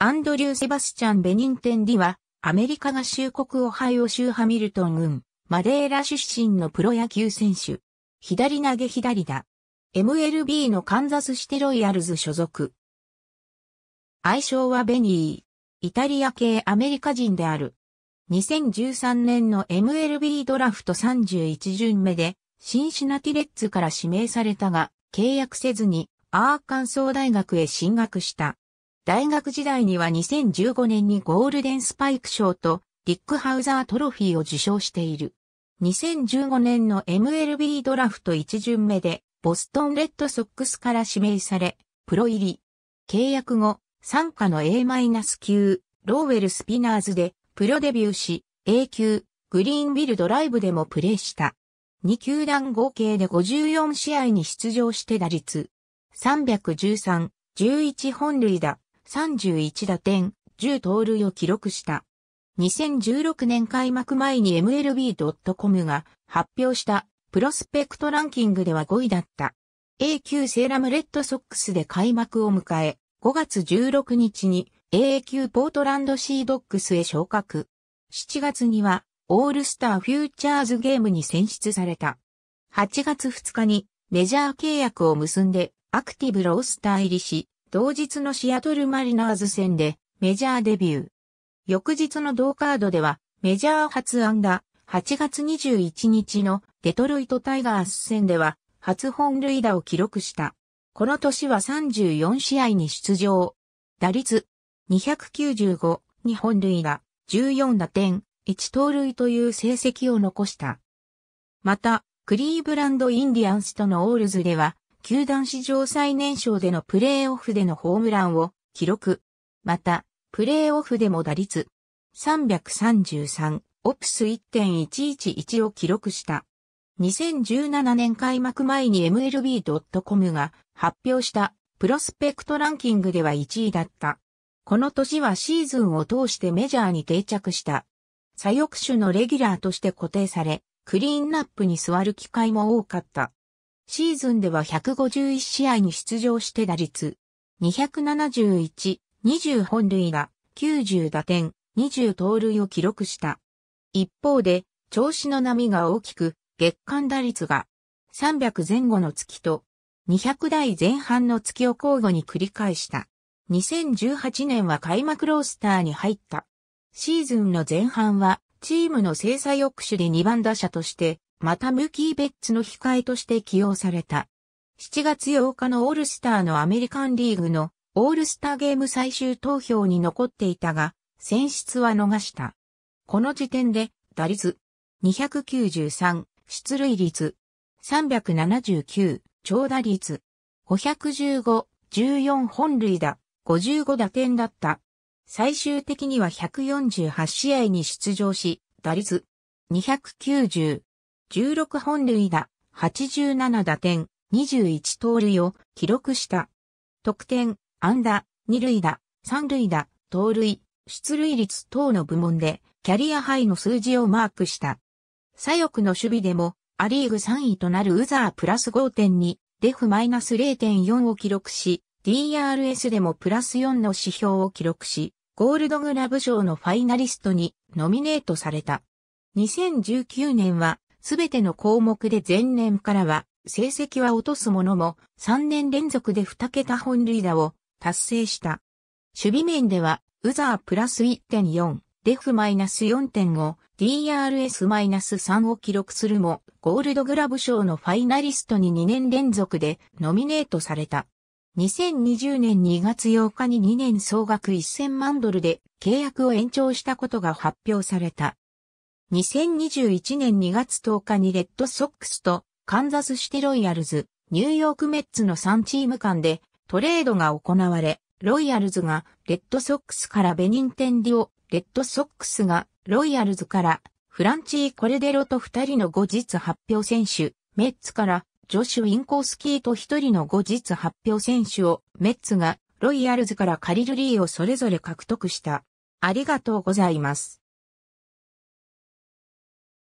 アンドリュー・セバスチャン・ベニンテン・ディは、アメリカ合衆国オハイオ州ハミルトン郡、マデーラ出身のプロ野球選手。左投げ左打。MLB のカンザスシテロイヤルズ所属。愛称はベニー。イタリア系アメリカ人である。2013年の MLB ドラフト31巡目で、シンシナティレッツから指名されたが、契約せずに、アーカンソー大学へ進学した。大学時代には2015年にゴールデンスパイク賞とリックハウザートロフィーを受賞している。2015年の MLB ドラフト1巡目でボストンレッドソックスから指名され、プロ入り。契約後、参加の A- 9ローウェルスピナーズでプロデビューし、A 級、グリーンビルドライブでもプレーした。2球団合計で54試合に出場して打率313、11本塁打、31打点、10盗塁を記録した。2016年開幕前に MLB.com が発表したプロスペクトランキングでは5位だった。A 級セーラムレッドソックスで開幕を迎え、5月16日に A 級ポートランドシードックスへ昇格。7月にはオールスターフューチャーズゲームに選出された。8月2日にメジャー契約を結んでアクティブロースター入りし、同日のシアトルマリナーズ戦でメジャーデビュー。翌日の同カードではメジャー初安打、8月21日のデトロイトタイガース戦では初本塁打を記録した。この年は34試合に出場。打率295、2本塁打、14打点、1盗塁という成績を残した。また、クリーブランド・インディアンスとのオールズでは、球団史上最年少でのプレーオフでのホームランを記録。また、プレーオフでも打率333、オプス1.111を記録した。2017年開幕前に MLB.com が発表したプロスペクトランキングでは1位だった。この年はシーズンを通してメジャーに定着した。左翼手のレギュラーとして固定され、クリーンナップに座る機会も多かった。シーズンでは151試合に出場して打率271、20本塁打、90打点、20盗塁を記録した。一方で、調子の波が大きく、月間打率が300前後の月と200台前半の月を交互に繰り返した。2018年は開幕ロースターに入った。シーズンの前半はチームの制裁抑止で2番打者としてまたムーキー・ベッツの控えとして起用された。7月8日のオールスターのアメリカンリーグのオールスターゲーム最終投票に残っていたが、選出は逃した。この時点で、打率293、出塁率379、長打率515、14本塁打、55打点だった。最終的には148試合に出場し、打率290、16本塁打、87打点、21盗塁を記録した。得点、安打、二塁打、三塁打、盗塁、出塁率等の部門でキャリアハイの数字をマークした。左翼の守備でもアリーグ3位となるウザープラス5.2、デフマイナス0.4を記録し、DRS でもプラス4の指標を記録し、ゴールドグラブ賞のファイナリストにノミネートされた。2019年はすべての項目で前年からは、成績は落とすものも、3年連続で2桁本塁打を達成した。守備面では、ウザープラス1.4、デフマイナス4.5、DRS マイナス3を記録するも、ゴールドグラブ賞のファイナリストに2年連続でノミネートされた。2020年2月8日に2年総額1000万ドルで契約を延長したことが発表された。2021年2月10日にレッドソックスとカンザスシティロイヤルズ、ニューヨークメッツの3チーム間でトレードが行われ、ロイヤルズがレッドソックスからベニンテンディオ、レッドソックスがロイヤルズからフランチー・コレデロと2人の後日発表選手、メッツからジョシュ・インコースキーと1人の後日発表選手をメッツがロイヤルズからカリル・リーをそれぞれ獲得した。ありがとうございます。